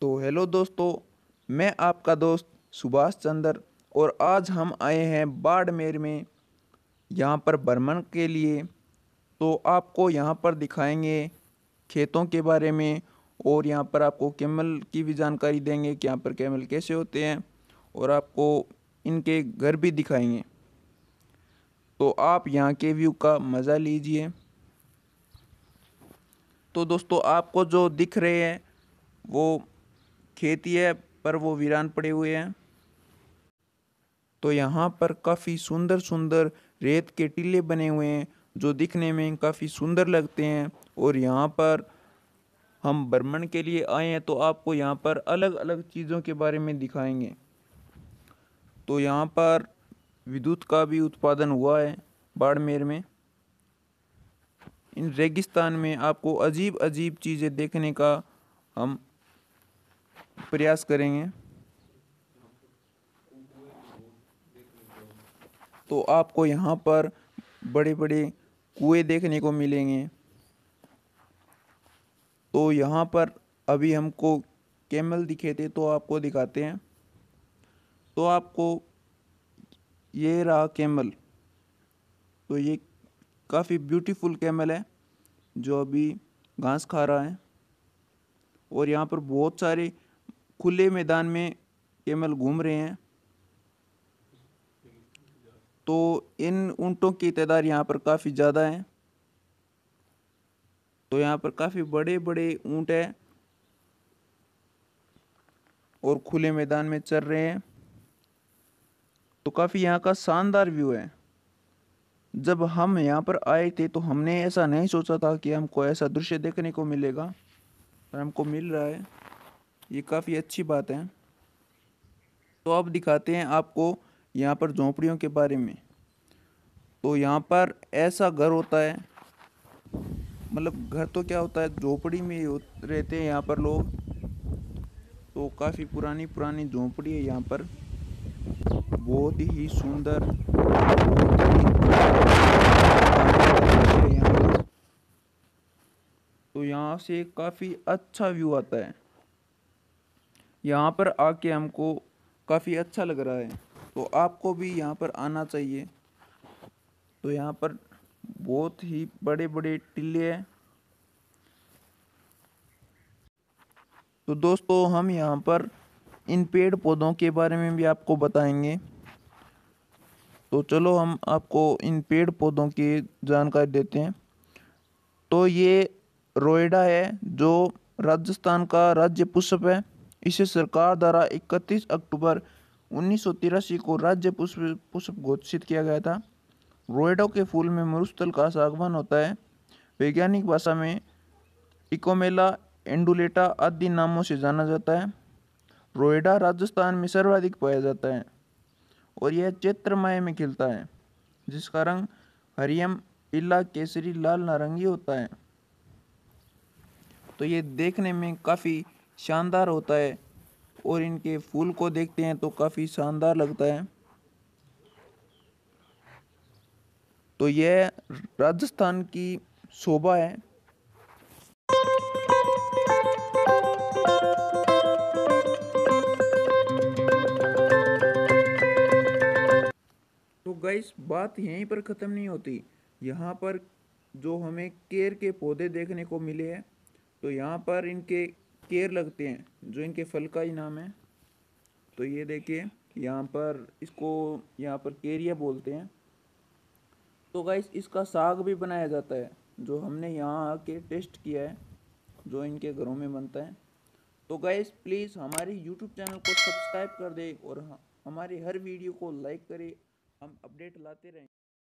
तो हेलो दोस्तों मैं आपका दोस्त सुभाष चंद्र और आज हम आए हैं बाड़मेर में यहाँ पर भ्रमण के लिए तो आपको यहाँ पर दिखाएंगे खेतों के बारे में और यहाँ पर आपको कैमल की भी जानकारी देंगे कि यहाँ पर कैमल कैसे होते हैं और आपको इनके घर भी दिखाएंगे तो आप यहाँ के व्यू का मज़ा लीजिए तो दोस्तों आपको जो दिख रहे हैं वो खेती है पर वो वीरान पड़े हुए हैं तो यहाँ पर काफ़ी सुंदर सुंदर रेत के टीले बने हुए हैं जो दिखने में काफ़ी सुंदर लगते हैं और यहाँ पर हम भ्रमण के लिए आए हैं तो आपको यहाँ पर अलग अलग चीज़ों के बारे में दिखाएंगे तो यहाँ पर विद्युत का भी उत्पादन हुआ है बाड़मेर में इन रेगिस्तान में आपको अजीब अजीब चीज़ें देखने का हम प्रयास करेंगे तो आपको यहाँ पर बड़े बड़े कुएँ देखने को मिलेंगे तो यहाँ पर अभी हमको कैमल दिखे थे तो आपको दिखाते हैं तो आपको ये रहा कैमल तो ये काफ़ी ब्यूटीफुल कैमल है जो अभी घास खा रहा है और यहाँ पर बहुत सारे खुले मैदान में कैमल घूम रहे हैं तो इन ऊँटों की तादाद यहाँ पर काफ़ी ज़्यादा है तो यहाँ पर काफ़ी बड़े बड़े ऊँट है और खुले मैदान में चल रहे हैं तो काफ़ी यहाँ का शानदार व्यू है जब हम यहाँ पर आए थे तो हमने ऐसा नहीं सोचा था कि हमको ऐसा दृश्य देखने को मिलेगा पर हमको मिल रहा है ये काफ़ी अच्छी बात है तो अब दिखाते हैं आपको यहाँ पर झोंपड़ियों के बारे में तो यहाँ पर ऐसा घर होता है मतलब घर तो क्या होता है झोंपड़ी में रहते हैं यहाँ पर लोग तो काफ़ी पुरानी पुरानी झोंपड़ी है यहाँ पर बहुत ही सुंदर तो यहाँ से काफ़ी अच्छा व्यू आता है यहाँ पर आके हमको काफ़ी अच्छा लग रहा है तो आपको भी यहाँ पर आना चाहिए तो यहाँ पर बहुत ही बड़े बड़े टिल्ले हैं तो दोस्तों हम यहाँ पर इन पेड़ पौधों के बारे में भी आपको बताएंगे तो चलो हम आपको इन पेड़ पौधों की जानकारी देते हैं तो ये रोएडा है जो राजस्थान का राज्य पुष्प है इसे सरकार द्वारा 31 अक्टूबर उन्नीस को राज्य पुष्प पुष्प घोषित किया गया था रोएडो के फूल में मरुस्थल का सागवान होता है वैज्ञानिक भाषा में इकोमेला एंडुलेटा आदि नामों से जाना जाता है रोएडा राजस्थान में सर्वाधिक पाया जाता है और यह चैत्र माह में खिलता है जिसका रंग हरियम पीला केसरी लाल नारंगी होता है तो ये देखने में काफ़ी शानदार होता है और इनके फूल को देखते हैं तो काफ़ी शानदार लगता है तो यह राजस्थान की शोभा है तो गैस बात यहीं पर ख़त्म नहीं होती यहाँ पर जो हमें केर के पौधे देखने को मिले हैं तो यहाँ पर इनके केयर लगते हैं जो इनके फल का ही नाम है तो ये देखिए यहाँ पर इसको यहाँ पर केरिया बोलते हैं तो गाइस इसका साग भी बनाया जाता है जो हमने यहाँ आके टेस्ट किया है जो इनके घरों में बनता है तो गाइस प्लीज़ हमारे यूट्यूब चैनल को सब्सक्राइब कर दें और हमारे हर वीडियो को लाइक करें हम अपडेट लाते रहें